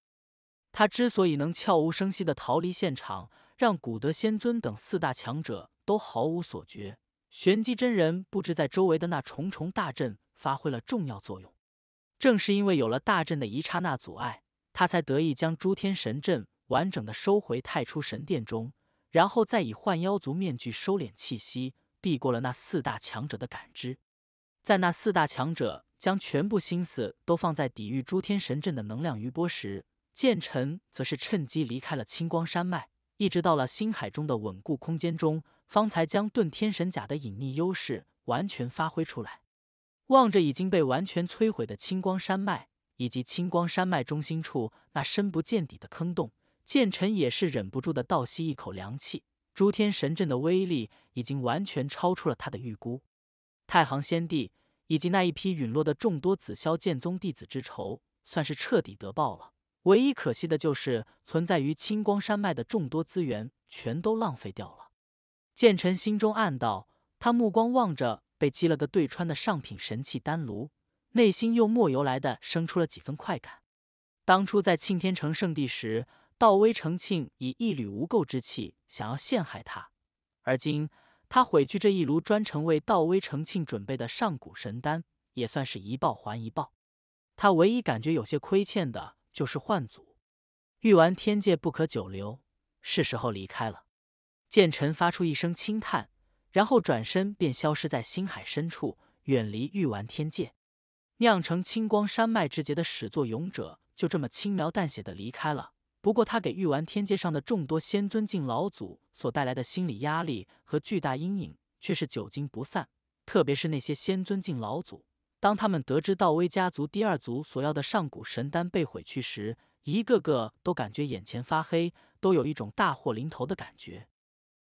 他之所以能悄无声息地逃离现场。让古德仙尊等四大强者都毫无所觉，玄机真人布置在周围的那重重大阵发挥了重要作用。正是因为有了大阵的一刹那阻碍，他才得以将诸天神阵完整的收回太初神殿中，然后再以幻妖族面具收敛气息，避过了那四大强者的感知。在那四大强者将全部心思都放在抵御诸天神阵的能量余波时，剑尘则是趁机离开了青光山脉。一直到了星海中的稳固空间中，方才将遁天神甲的隐匿优势完全发挥出来。望着已经被完全摧毁的青光山脉，以及青光山脉中心处那深不见底的坑洞，剑尘也是忍不住的倒吸一口凉气。诸天神阵的威力已经完全超出了他的预估。太行仙帝以及那一批陨落的众多紫霄剑宗弟子之仇，算是彻底得报了。唯一可惜的就是，存在于青光山脉的众多资源全都浪费掉了。剑臣心中暗道，他目光望着被击了个对穿的上品神器丹炉，内心又莫由来的生出了几分快感。当初在庆天城圣地时，道威成庆以一缕无垢之气想要陷害他，而今他毁去这一炉专程为道威成庆准备的上古神丹，也算是一报还一报。他唯一感觉有些亏欠的。就是换祖玉玩天界不可久留，是时候离开了。剑尘发出一声轻叹，然后转身便消失在星海深处，远离玉丸天界。酿成青光山脉之劫的始作俑者，就这么轻描淡写的离开了。不过，他给玉丸天界上的众多仙尊境老祖所带来的心理压力和巨大阴影，却是久经不散。特别是那些仙尊境老祖。当他们得知道威家族第二族所要的上古神丹被毁去时，一个个都感觉眼前发黑，都有一种大祸临头的感觉。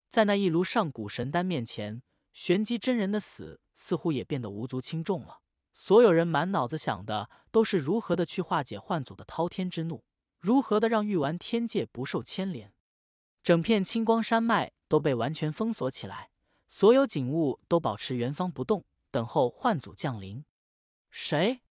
在那一炉上古神丹面前，玄机真人的死似乎也变得无足轻重了。所有人满脑子想的都是如何的去化解幻祖的滔天之怒，如何的让玉丸天界不受牵连。整片青光山脉都被完全封锁起来，所有景物都保持原方不动，等候幻祖降临。谁？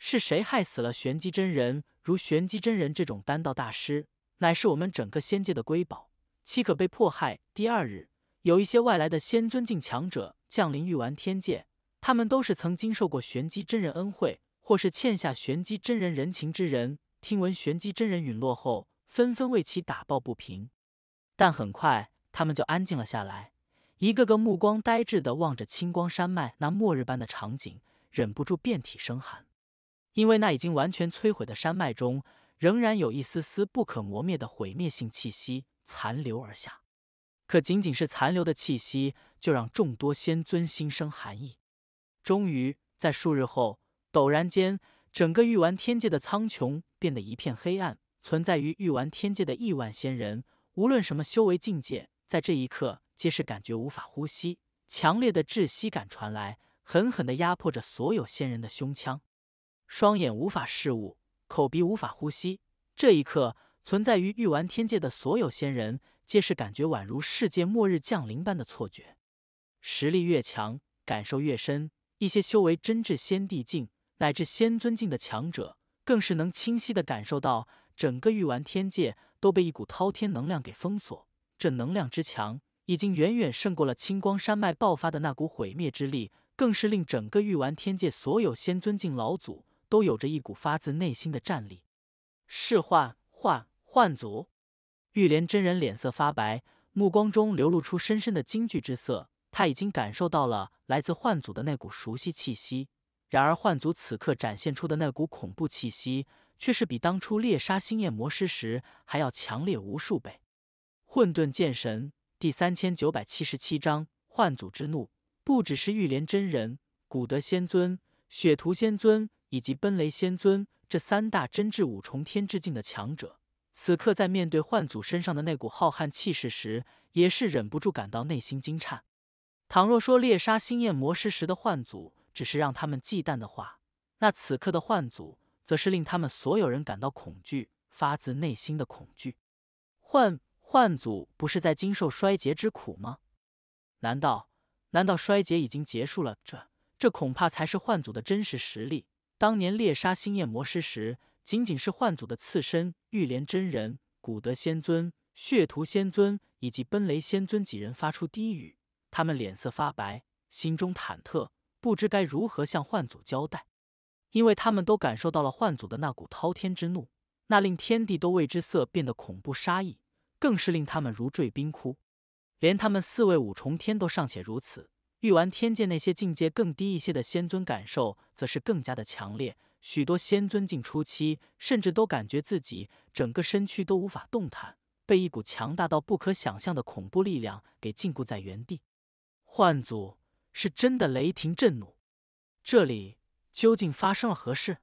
是谁害死了玄机真人？如玄机真人这种丹道大师，乃是我们整个仙界的瑰宝，岂可被迫害？第二日，有一些外来的仙尊境强者降临玉丸天界，他们都是曾经受过玄机真人恩惠，或是欠下玄机真人人情之人。听闻玄机真人陨落后，纷纷为其打抱不平。但很快，他们就安静了下来，一个个目光呆滞地望着青光山脉那末日般的场景。忍不住遍体生寒，因为那已经完全摧毁的山脉中，仍然有一丝丝不可磨灭的毁灭性气息残留而下。可仅仅是残留的气息，就让众多仙尊心生寒意。终于，在数日后，陡然间，整个玉丸天界的苍穹变得一片黑暗。存在于玉丸天界的亿万仙人，无论什么修为境界，在这一刻皆是感觉无法呼吸，强烈的窒息感传来。狠狠地压迫着所有仙人的胸腔，双眼无法视物，口鼻无法呼吸。这一刻，存在于玉丸天界的所有仙人，皆是感觉宛如世界末日降临般的错觉。实力越强，感受越深。一些修为真至仙帝境乃至仙尊境的强者，更是能清晰地感受到，整个玉丸天界都被一股滔天能量给封锁。这能量之强，已经远远胜过了青光山脉爆发的那股毁灭之力。更是令整个玉丸天界所有仙尊境老祖都有着一股发自内心的战栗。是幻幻幻祖，玉莲真人脸色发白，目光中流露出深深的惊惧之色。他已经感受到了来自幻祖的那股熟悉气息，然而幻祖此刻展现出的那股恐怖气息，却是比当初猎杀星焰魔师时还要强烈无数倍。混沌剑神第三千九百七十七章：幻祖之怒。不只是玉莲真人、古德仙尊、雪徒仙尊以及奔雷仙尊这三大真至五重天之境的强者，此刻在面对幻祖身上的那股浩瀚气势时，也是忍不住感到内心惊颤。倘若说猎杀星焰魔师时的幻祖只是让他们忌惮的话，那此刻的幻祖，则是令他们所有人感到恐惧，发自内心的恐惧。幻幻祖不是在经受衰竭之苦吗？难道？难道衰竭已经结束了？这这恐怕才是幻祖的真实实力。当年猎杀星焰魔师时，仅仅是幻祖的次身玉莲真人、古德仙尊、血屠仙尊以及奔雷仙尊几人发出低语，他们脸色发白，心中忐忑，不知该如何向幻祖交代，因为他们都感受到了幻祖的那股滔天之怒，那令天地都为之色变的恐怖杀意，更是令他们如坠冰窟。连他们四位五重天都尚且如此，玉完天界那些境界更低一些的仙尊感受，则是更加的强烈。许多仙尊境初期，甚至都感觉自己整个身躯都无法动弹，被一股强大到不可想象的恐怖力量给禁锢在原地。幻祖是真的雷霆震怒，这里究竟发生了何事？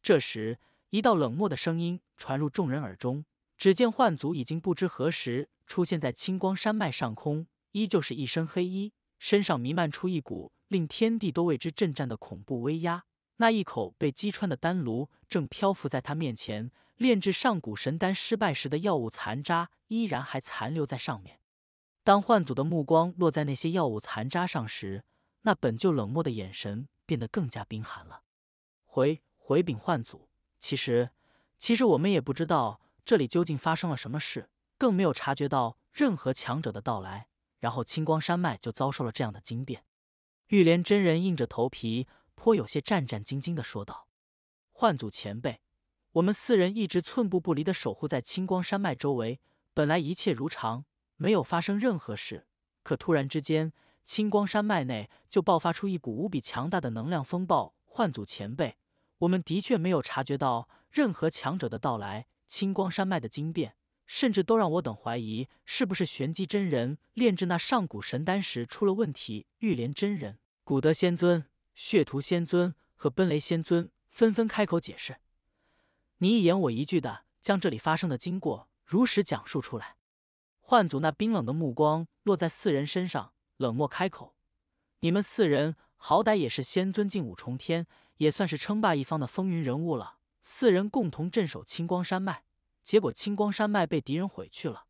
这时，一道冷漠的声音传入众人耳中。只见幻祖已经不知何时。出现在青光山脉上空，依旧是一身黑衣，身上弥漫出一股令天地都为之震颤的恐怖威压。那一口被击穿的丹炉正漂浮在他面前，炼制上古神丹失败时的药物残渣依然还残留在上面。当幻祖的目光落在那些药物残渣上时，那本就冷漠的眼神变得更加冰寒了。回回禀幻祖，其实，其实我们也不知道这里究竟发生了什么事。更没有察觉到任何强者的到来，然后青光山脉就遭受了这样的惊变。玉莲真人硬着头皮，颇有些战战兢兢的说道：“幻祖前辈，我们四人一直寸步不离的守护在青光山脉周围，本来一切如常，没有发生任何事。可突然之间，青光山脉内就爆发出一股无比强大的能量风暴。幻祖前辈，我们的确没有察觉到任何强者的到来，青光山脉的惊变。”甚至都让我等怀疑，是不是玄机真人炼制那上古神丹时出了问题？玉莲真人、古德仙尊、血屠仙尊和奔雷仙尊纷纷开口解释，你一言我一句的将这里发生的经过如实讲述出来。幻祖那冰冷的目光落在四人身上，冷漠开口：“你们四人好歹也是仙尊境五重天，也算是称霸一方的风云人物了。四人共同镇守青光山脉。”结果青光山脉被敌人毁去了，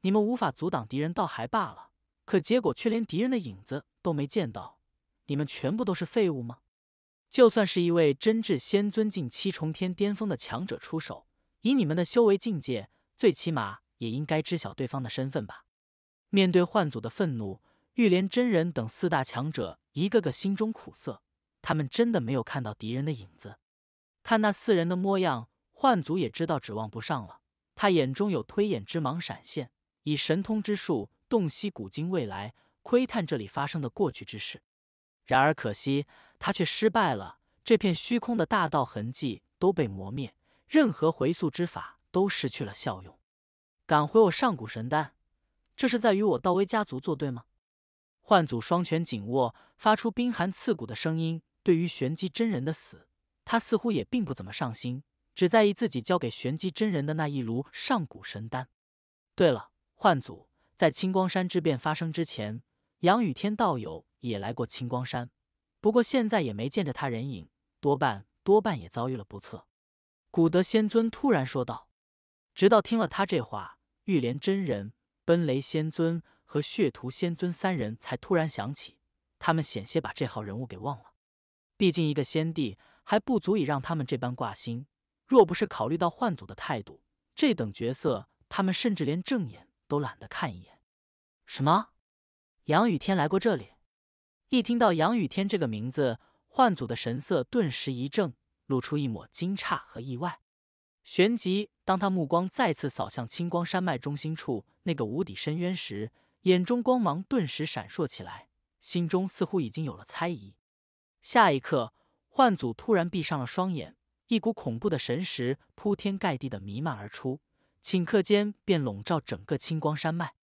你们无法阻挡敌人倒还罢了，可结果却连敌人的影子都没见到，你们全部都是废物吗？就算是一位真至仙尊境七重天巅峰的强者出手，以你们的修为境界，最起码也应该知晓对方的身份吧？面对幻祖的愤怒，玉莲真人等四大强者一个个心中苦涩，他们真的没有看到敌人的影子。看那四人的模样。幻祖也知道指望不上了，他眼中有推演之芒闪现，以神通之术洞悉古今未来，窥探这里发生的过去之事。然而可惜，他却失败了。这片虚空的大道痕迹都被磨灭，任何回溯之法都失去了效用。赶回我上古神丹，这是在与我道威家族作对吗？幻祖双拳紧握，发出冰寒刺骨的声音。对于玄机真人的死，他似乎也并不怎么上心。只在意自己交给玄机真人的那一炉上古神丹。对了，幻祖在青光山之变发生之前，杨雨天道友也来过青光山，不过现在也没见着他人影，多半多半也遭遇了不测。古德仙尊突然说道。直到听了他这话，玉莲真人、奔雷仙尊和血屠仙尊三人才突然想起，他们险些把这号人物给忘了。毕竟一个仙帝还不足以让他们这般挂心。若不是考虑到幻祖的态度，这等角色他们甚至连正眼都懒得看一眼。什么？杨雨天来过这里？一听到杨雨天这个名字，幻祖的神色顿时一怔，露出一抹惊诧和意外。旋即，当他目光再次扫向青光山脉中心处那个无底深渊时，眼中光芒顿时闪烁起来，心中似乎已经有了猜疑。下一刻，幻祖突然闭上了双眼。一股恐怖的神识铺天盖地的弥漫而出，顷刻间便笼罩整个青光山脉，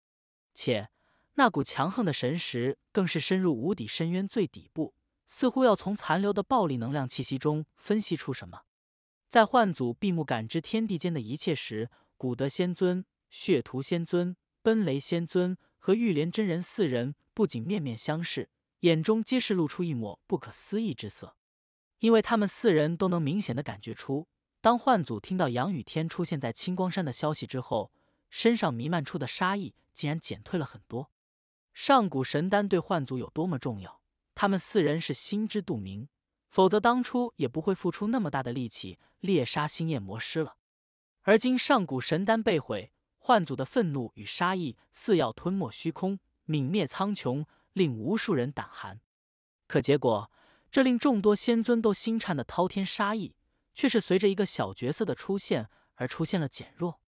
且那股强横的神识更是深入无底深渊最底部，似乎要从残留的暴力能量气息中分析出什么。在幻祖闭目感知天地间的一切时，古德仙尊、血屠仙尊、奔雷仙尊和玉莲真人四人不仅面面相视，眼中皆是露出一抹不可思议之色。因为他们四人都能明显的感觉出，当幻祖听到杨雨天出现在青光山的消息之后，身上弥漫出的杀意竟然减退了很多。上古神丹对幻祖有多么重要，他们四人是心知肚明，否则当初也不会付出那么大的力气猎杀星焰魔师了。而今上古神丹被毁，幻祖的愤怒与杀意似要吞没虚空，泯灭苍穹，令无数人胆寒。可结果。这令众多仙尊都心颤的滔天杀意，却是随着一个小角色的出现而出现了减弱。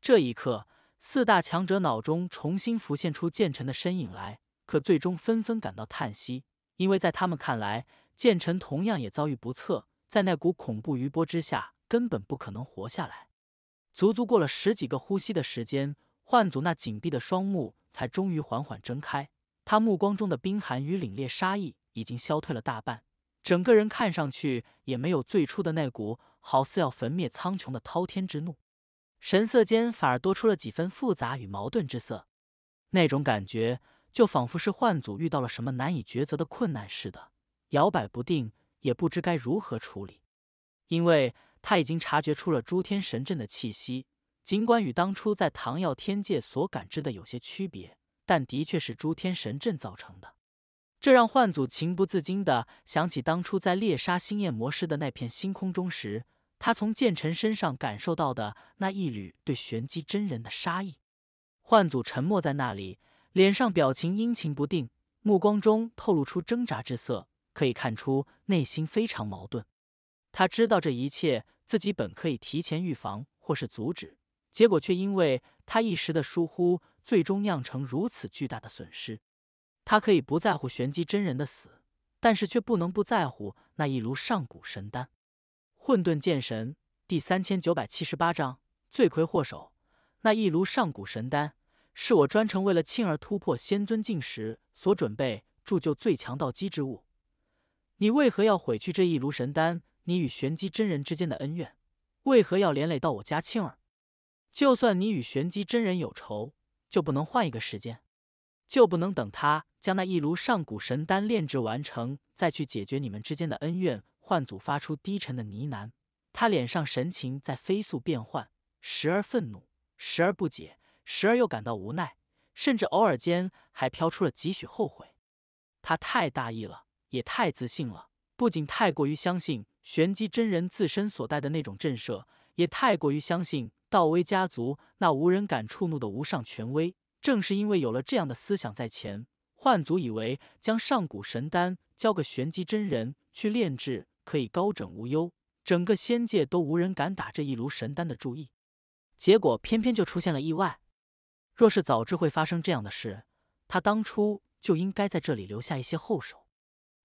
这一刻，四大强者脑中重新浮现出剑臣的身影来，可最终纷纷感到叹息，因为在他们看来，剑臣同样也遭遇不测，在那股恐怖余波之下，根本不可能活下来。足足过了十几个呼吸的时间，幻祖那紧闭的双目才终于缓缓睁开，他目光中的冰寒与凛冽杀意。已经消退了大半，整个人看上去也没有最初的那股好似要焚灭苍穹的滔天之怒，神色间反而多出了几分复杂与矛盾之色。那种感觉就仿佛是幻祖遇到了什么难以抉择的困难似的，摇摆不定，也不知该如何处理。因为他已经察觉出了诸天神阵的气息，尽管与当初在唐耀天界所感知的有些区别，但的确是诸天神阵造成的。这让幻祖情不自禁地想起当初在猎杀星焰魔师的那片星空中时，他从剑尘身上感受到的那一缕对玄机真人的杀意。幻祖沉默在那里，脸上表情阴晴不定，目光中透露出挣扎之色，可以看出内心非常矛盾。他知道这一切自己本可以提前预防或是阻止，结果却因为他一时的疏忽，最终酿成如此巨大的损失。他可以不在乎玄机真人的死，但是却不能不在乎那一炉上古神丹。混沌剑神第三千九百七十八章罪魁祸首。那一炉上古神丹是我专程为了庆儿突破仙尊境时所准备铸就最强道基之物。你为何要毁去这一炉神丹？你与玄机真人之间的恩怨，为何要连累到我家庆儿？就算你与玄机真人有仇，就不能换一个时间，就不能等他？将那一炉上古神丹炼制完成，再去解决你们之间的恩怨。幻祖发出低沉的呢喃，他脸上神情在飞速变换，时而愤怒，时而不解，时而又感到无奈，甚至偶尔间还飘出了几许后悔。他太大意了，也太自信了，不仅太过于相信玄机真人自身所带的那种震慑，也太过于相信道威家族那无人敢触怒的无上权威。正是因为有了这样的思想在前。幻祖以为将上古神丹交给玄机真人去炼制，可以高枕无忧，整个仙界都无人敢打这一炉神丹的注意，结果偏偏就出现了意外。若是早知会发生这样的事，他当初就应该在这里留下一些后手。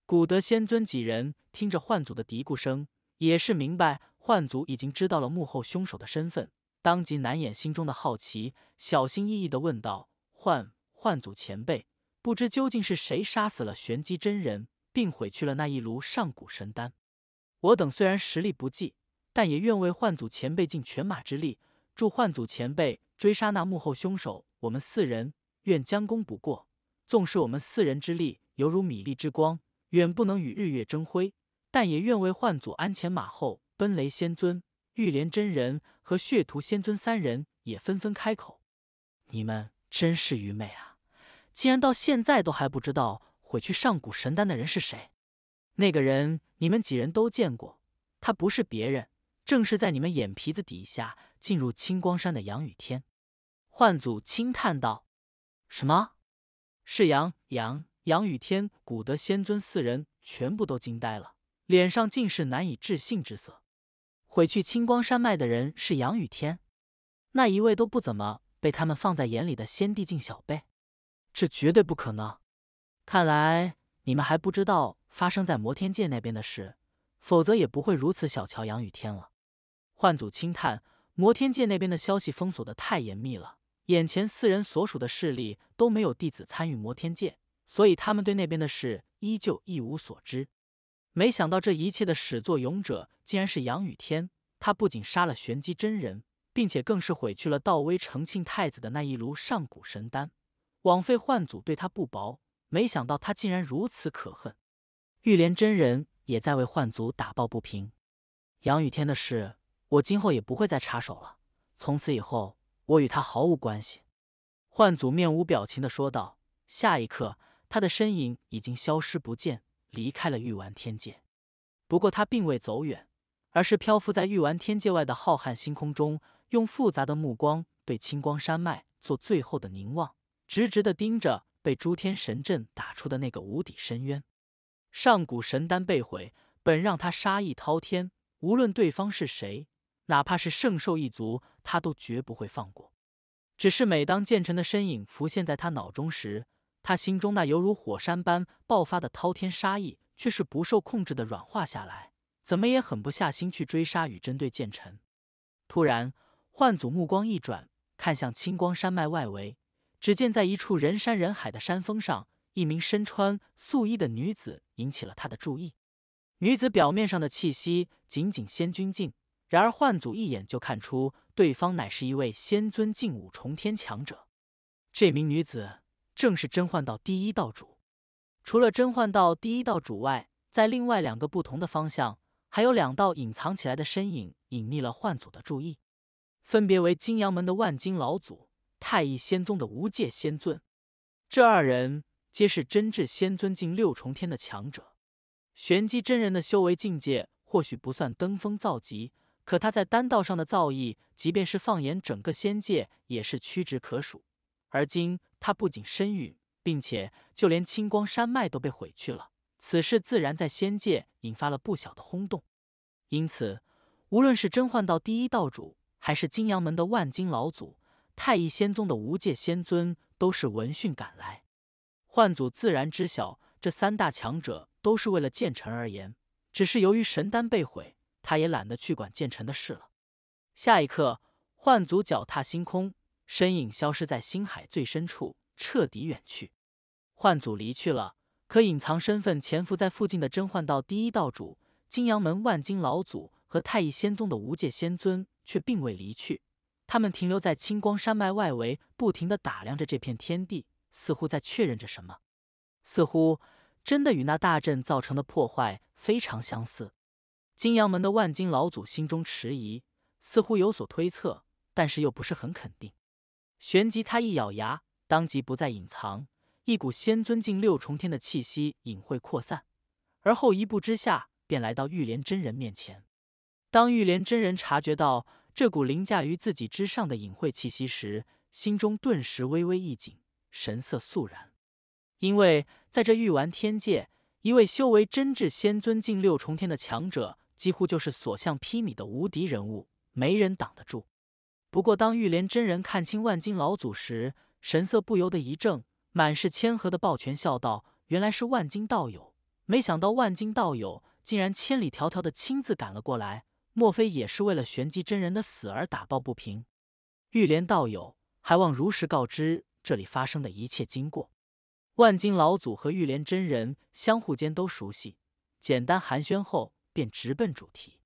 古德仙尊几人听着幻祖的嘀咕声，也是明白幻祖已经知道了幕后凶手的身份，当即难掩心中的好奇，小心翼翼的问道：“幻幻祖前辈。”不知究竟是谁杀死了玄机真人，并毁去了那一炉上古神丹？我等虽然实力不济，但也愿为幻祖前辈尽犬马之力，助幻祖前辈追杀那幕后凶手。我们四人愿将功补过，纵使我们四人之力犹如米粒之光，远不能与日月争辉，但也愿为幻祖鞍前马后。奔雷仙尊、玉莲真人和血屠仙尊三人也纷纷开口：“你们真是愚昧啊！”竟然到现在都还不知道毁去上古神丹的人是谁？那个人你们几人都见过，他不是别人，正是在你们眼皮子底下进入青光山的杨雨天。幻祖轻叹道：“什么？”是杨杨、杨雨天、古德仙尊四人全部都惊呆了，脸上尽是难以置信之色。毁去青光山脉的人是杨雨天，那一位都不怎么被他们放在眼里的仙帝境小辈。这绝对不可能！看来你们还不知道发生在摩天界那边的事，否则也不会如此小瞧杨雨天了。幻祖轻叹：“摩天界那边的消息封锁的太严密了，眼前四人所属的势力都没有弟子参与摩天界，所以他们对那边的事依旧一无所知。”没想到这一切的始作俑者竟然是杨雨天，他不仅杀了玄机真人，并且更是毁去了道威成庆太子的那一炉上古神丹。枉费幻祖对他不薄，没想到他竟然如此可恨。玉莲真人也在为幻祖打抱不平。杨雨天的事，我今后也不会再插手了。从此以后，我与他毫无关系。”幻祖面无表情地说道。下一刻，他的身影已经消失不见，离开了玉丸天界。不过他并未走远，而是漂浮在玉丸天界外的浩瀚星空中，用复杂的目光对青光山脉做最后的凝望。直直的盯着被诸天神阵打出的那个无底深渊，上古神丹被毁，本让他杀意滔天。无论对方是谁，哪怕是圣兽一族，他都绝不会放过。只是每当剑尘的身影浮现在他脑中时，他心中那犹如火山般爆发的滔天杀意却是不受控制的软化下来，怎么也狠不下心去追杀与针对剑尘。突然，幻祖目光一转，看向青光山脉外围。只见在一处人山人海的山峰上，一名身穿素衣的女子引起了他的注意。女子表面上的气息仅仅仙君境，然而幻祖一眼就看出对方乃是一位仙尊境五重天强者。这名女子正是真幻道第一道主。除了真幻道第一道主外，在另外两个不同的方向，还有两道隐藏起来的身影，隐匿了幻祖的注意，分别为金阳门的万金老祖。太乙仙宗的无界仙尊，这二人皆是真至仙尊境六重天的强者。玄机真人的修为境界或许不算登峰造极，可他在丹道上的造诣，即便是放眼整个仙界，也是屈指可数。而今他不仅身陨，并且就连青光山脉都被毁去了。此事自然在仙界引发了不小的轰动。因此，无论是真幻道第一道主，还是金阳门的万金老祖。太乙仙宗的无界仙尊都是闻讯赶来，幻祖自然知晓这三大强者都是为了剑臣而言，只是由于神丹被毁，他也懒得去管剑臣的事了。下一刻，幻祖脚踏星空，身影消失在星海最深处，彻底远去。幻祖离去了，可隐藏身份潜伏在附近的真幻道第一道主金阳门万金老祖和太乙仙宗的无界仙尊却并未离去。他们停留在青光山脉外围，不停的打量着这片天地，似乎在确认着什么，似乎真的与那大阵造成的破坏非常相似。金阳门的万金老祖心中迟疑，似乎有所推测，但是又不是很肯定。旋即他一咬牙，当即不再隐藏，一股仙尊境六重天的气息隐晦扩散，而后一步之下便来到玉莲真人面前。当玉莲真人察觉到。这股凌驾于自己之上的隐晦气息时，心中顿时微微一紧，神色肃然。因为在这玉丸天界，一位修为真至仙尊境六重天的强者，几乎就是所向披靡的无敌人物，没人挡得住。不过，当玉莲真人看清万金老祖时，神色不由得一怔，满是谦和的抱拳笑道：“原来是万金道友，没想到万金道友竟然千里迢迢的亲自赶了过来。”莫非也是为了玄机真人的死而打抱不平？玉莲道友，还望如实告知这里发生的一切经过。万金老祖和玉莲真人相互间都熟悉，简单寒暄后便直奔主题，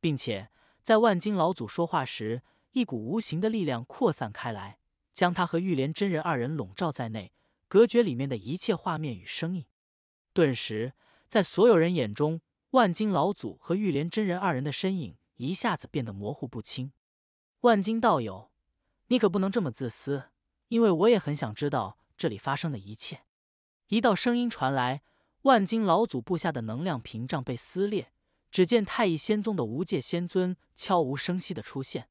并且在万金老祖说话时，一股无形的力量扩散开来，将他和玉莲真人二人笼罩在内，隔绝里面的一切画面与声音。顿时，在所有人眼中。万金老祖和玉莲真人二人的身影一下子变得模糊不清。万金道友，你可不能这么自私，因为我也很想知道这里发生的一切。一道声音传来，万金老祖布下的能量屏障被撕裂，只见太乙仙宗的无界仙尊悄无声息的出现。